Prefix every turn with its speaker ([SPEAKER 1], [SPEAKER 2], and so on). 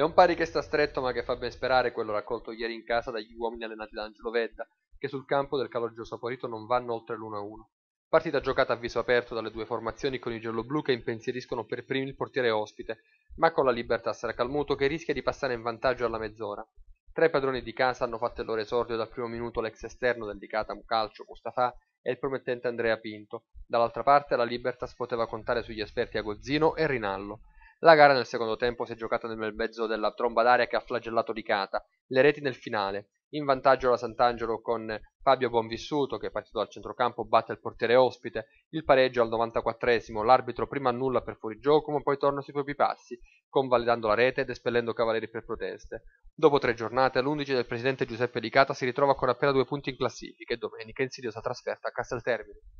[SPEAKER 1] È un pari che sta stretto ma che fa ben sperare quello raccolto ieri in casa dagli uomini allenati da Angelo Vedda, che sul campo del calogero saporito non vanno oltre l'1-1. Partita giocata a viso aperto dalle due formazioni con i gialloblu che impensieriscono per primi il portiere ospite, ma con la libertà Calmuto che rischia di passare in vantaggio alla mezz'ora. Tra i padroni di casa hanno fatto il loro esordio dal primo minuto l'ex esterno del Dicatamu Calcio Mustafa e il promettente Andrea Pinto. Dall'altra parte la Libertas poteva contare sugli esperti Agozzino e Rinallo, la gara nel secondo tempo si è giocata nel bel mezzo della tromba d'aria che ha flagellato Ricata, le reti nel finale, in vantaggio la Sant'Angelo con Fabio Bonvissuto che è partito dal centrocampo batte il portiere ospite, il pareggio al 94esimo, l'arbitro prima annulla per fuorigioco ma poi torna sui propri passi, convalidando la rete ed espellendo Cavalieri per proteste. Dopo tre giornate l'11 del presidente Giuseppe Licata si ritrova con appena due punti in classifica e domenica insidiosa trasferta a Casteltermini.